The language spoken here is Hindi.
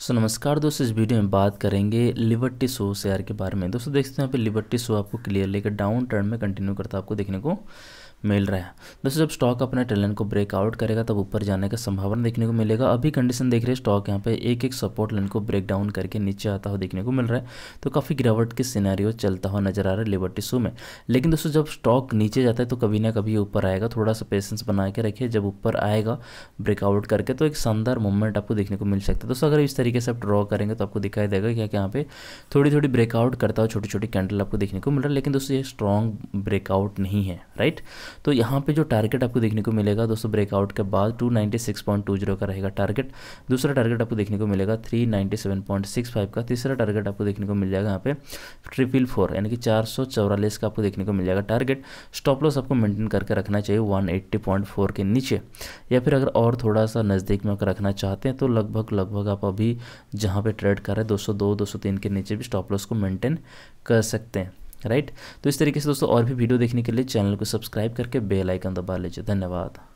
सो नमस्कार दोस्तों इस वीडियो में बात करेंगे लिबर्टी शो शेयर के बारे में दोस्तों देखते हैं यहाँ पे लिबर्टी शो आपको क्लियर लेकर डाउन टर्न में कंटिन्यू करता है आपको देखने को मिल रहा है दोस्तों जब स्टॉक अपने ट्रेलन को ब्रेकआउट करेगा तब ऊपर जाने का संभावना देखने को मिलेगा अभी कंडीशन देख रहे हैं स्टॉक यहाँ पे एक एक सपोर्ट लाइन को ब्रेक डाउन करके नीचे आता हुआ देखने को मिल रहा है तो काफ़ी गिरावट के सिनेरियो चलता हुआ नजर आ रहा है लिबर्टी शो में लेकिन दोस्तों जब स्टॉक नीचे जाता है तो कभी ना कभी ऊपर आएगा थोड़ा सा पेशेंस बना के रखिए जब ऊपर आएगा ब्रेकआउट करके तो एक शानदार मूवमेंट आपको देखने को मिल सकता है दोस्तों अगर इस तरीके से आप ड्रॉ करेंगे तो आपको दिखाई देगा कि यहाँ पे थोड़ी थोड़ी ब्रेकआउट करता हुआ छोटी छोटी कैंडल आपको देखने को मिल रहा है लेकिन दोस्तों ये स्ट्रॉन्ग ब्रेकआउट नहीं है राइट तो यहाँ पे जो टारगेट आपको देखने को मिलेगा दोस्तों ब्रेकआउट के बाद two ninety six point two zero का रहेगा टारगेट दूसरा टारगेट आपको देखने को मिलेगा three ninety seven point six five का तीसरा टारगेट आपको देखने को मिल जाएगा यहाँ पे ट्रिपल फोर यानी कि चार सौ चौरालीस का आपको देखने को मिल जाएगा टारगेट स्टॉप लॉस आपको मेंटेन करके रखना चाहिए वन एट्टी पॉइंट फोर के नीचे या फिर अगर और थोड़ा सा नज़दीक में अगर रखना चाहते हैं तो लगभग लगभग आप अभी जहाँ पर ट्रेड कर रहे हैं दो सौ दो दो सौ तीन के नीचे भी स्टॉप लॉस को मेंटेन कर सकते हैं राइट तो इस तरीके से दोस्तों और भी वीडियो देखने के लिए चैनल को सब्सक्राइब करके बेल आइकन दबा लीजिए धन्यवाद